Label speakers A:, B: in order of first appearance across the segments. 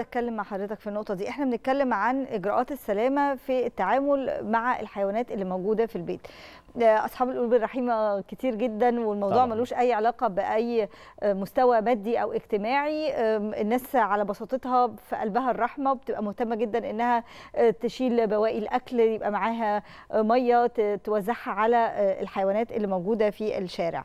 A: اتكلم مع حضرتك في النقطه دي احنا بنتكلم عن اجراءات السلامه في التعامل مع الحيوانات اللي موجوده في البيت آه، اصحاب القلوب الرحيمه كتير جدا والموضوع ملوش اي علاقه باي آه، مستوى مادي او اجتماعي الناس على بساطتها في قلبها الرحمه بتبقى مهتمه جدا انها آه، تشيل بواقي الاكل يبقى معاها ميه توزعها على الحيوانات اللي موجوده في الشارع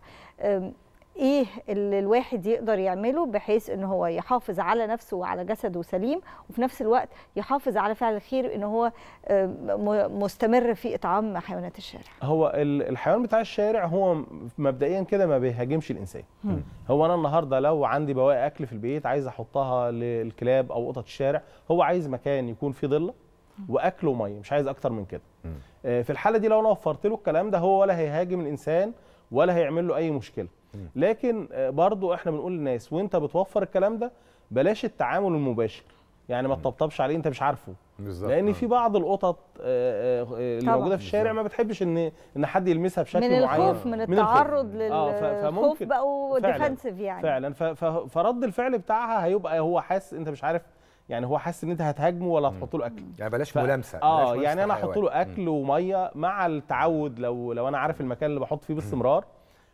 A: ايه اللي الواحد يقدر يعمله بحيث ان هو يحافظ على نفسه وعلى جسده سليم وفي نفس الوقت يحافظ على فعل الخير ان هو مستمر في اطعام حيوانات الشارع
B: هو الحيوان بتاع الشارع هو مبدئيا كده ما بيهاجمش الانسان هو انا النهارده لو عندي بواقي اكل في البيت عايز احطها للكلاب او قطط الشارع هو عايز مكان يكون فيه ظله واكل وميه مش عايز اكتر من كده آه، في الحاله دي لو انا وفرت له الكلام ده هو ولا هيهاجم الانسان ولا هيعمل له اي مشكله لكن آه، برضو احنا بنقول للناس وانت بتوفر الكلام ده بلاش التعامل المباشر يعني ما تطبطبش عليه انت مش عارفه بالزبط. لان في بعض القطط آه، آه، اللي موجوده في الشارع ما بتحبش ان ان حد يلمسها بشكل من معين من الخوف من التعرض للخوف بقوا ديفنسيف يعني فعلا فرد الفعل بتاعها هيبقى هو حاسس انت مش عارف يعني هو حاسس ان انت هتهاجمه ولا هتحط له اكل يعني بلاش ف... ملامسه اه يعني انا احط له اكل وميه مع التعود لو لو انا عارف المكان اللي بحط فيه باستمرار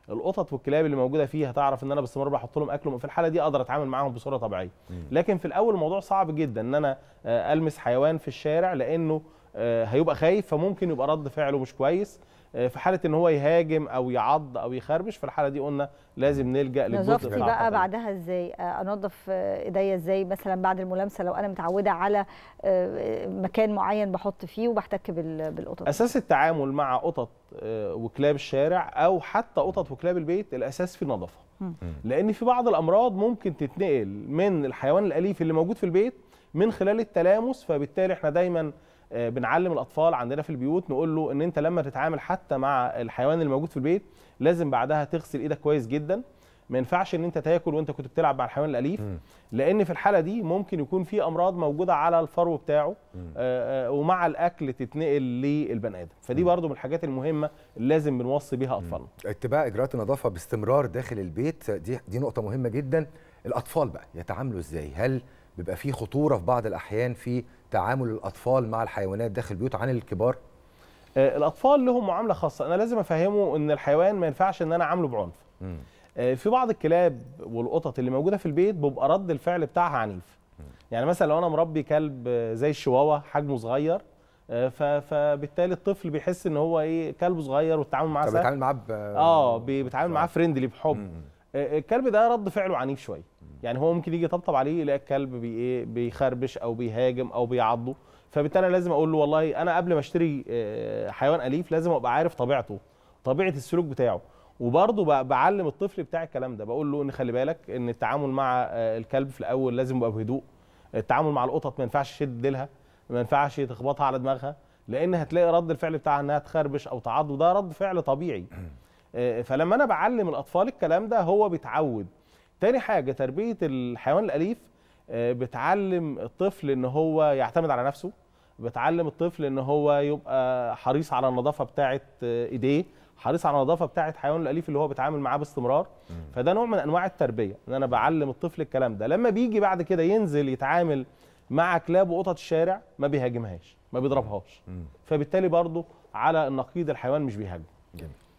B: القطط والكلاب اللي موجوده فيه هتعرف ان انا باستمرار بحط لهم اكلهم في الحاله دي اقدر اتعامل معاهم بصوره طبيعيه لكن في الاول الموضوع صعب جدا ان انا آه، المس حيوان في الشارع لانه آه، هيبقى خايف فممكن يبقى رد فعله مش كويس آه، في حاله ان هو يهاجم او يعض او يخربش في الحاله دي قلنا لازم نلجا للجزء بقى العقدية.
A: بعدها ازاي آه، انظف ايديا ازاي مثلا بعد الملامسه لو انا متعوده على مكان معين بحط فيه وبحتك بالقطط اساس
B: التعامل مع قطط وكلاب الشارع او حتى قطط وكلاب البيت الاساس في النظافه لان في بعض الامراض ممكن تتنقل من الحيوان الاليف اللي موجود في البيت من خلال التلامس فبالتالي احنا دايما آه، بنعلم الاطفال عندنا في البيوت نقول له ان انت لما تتعامل حتى مع الحيوان الموجود في البيت لازم بعدها تغسل ايدك كويس جدا ما ينفعش ان انت تاكل وانت كنت بتلعب مع الحيوان الاليف م. لان في الحاله دي ممكن يكون في امراض موجوده على الفرو بتاعه آآ آه، آه، ومع الاكل تتنقل للبني ادم فدي برده برضو من الحاجات المهمه اللي لازم بنوصي بيها اطفالنا
A: اتباع اجراءات النظافه باستمرار داخل البيت دي دي نقطه مهمه جدا الاطفال بقى يتعاملوا ازاي هل بيبقى في خطوره في بعض الاحيان في تعامل الاطفال مع الحيوانات داخل البيوت عن الكبار
B: آه، الاطفال لهم معامله خاصه انا لازم افهمه ان الحيوان ما ينفعش ان انا اعامله بعنف م. آه، في بعض الكلاب والقطط اللي موجوده في البيت بيبقى رد الفعل بتاعها عنيف م. يعني مثلا لو انا مربي كلب زي الشواوا حجمه صغير آه، فبالتالي الطفل بيحس ان هو ايه كلب صغير والتعامل معاه سهل بيتعامل معاه ب... اه بيتعامل معاه فريندلي بحب الكلب ده رد فعله عنيف شويه يعني هو ممكن يجي يطبطب عليه يلاقي الكلب بي ايه بيخربش او بيهاجم او بيعضه فبالتالي انا لازم اقول له والله انا قبل ما اشتري آه، حيوان اليف لازم ابقى عارف طبيعته طبيعه السلوك بتاعه وبرضه بعلم الطفل بتاع الكلام ده بقول له ان خلي بالك ان التعامل مع آه، الكلب في الاول لازم يبقى بهدوء التعامل مع القطط ما ينفعش تشد ديلها ما ينفعش تخبطها على دماغها لان هتلاقي رد الفعل بتاعها انها تخربش او تعض وده رد فعل طبيعي آه، فلما انا بعلم الاطفال الكلام ده هو بيتعود تاني حاجه تربيه الحيوان الاليف آه، بتعلم الطفل ان هو يعتمد على نفسه بتعلم الطفل ان هو يبقى حريص على النظافه بتاعه آه، ايديه حريص على النظافه بتاعه حيوان الاليف اللي هو بيتعامل معاه باستمرار فده نوع من انواع التربيه ان انا بعلم الطفل الكلام ده لما بيجي بعد كده ينزل يتعامل مع كلاب وقطط الشارع ما بيهاجمهاش ما بيضربهاش فبالتالي برضه على النقيض الحيوان مش بيهاجم جميل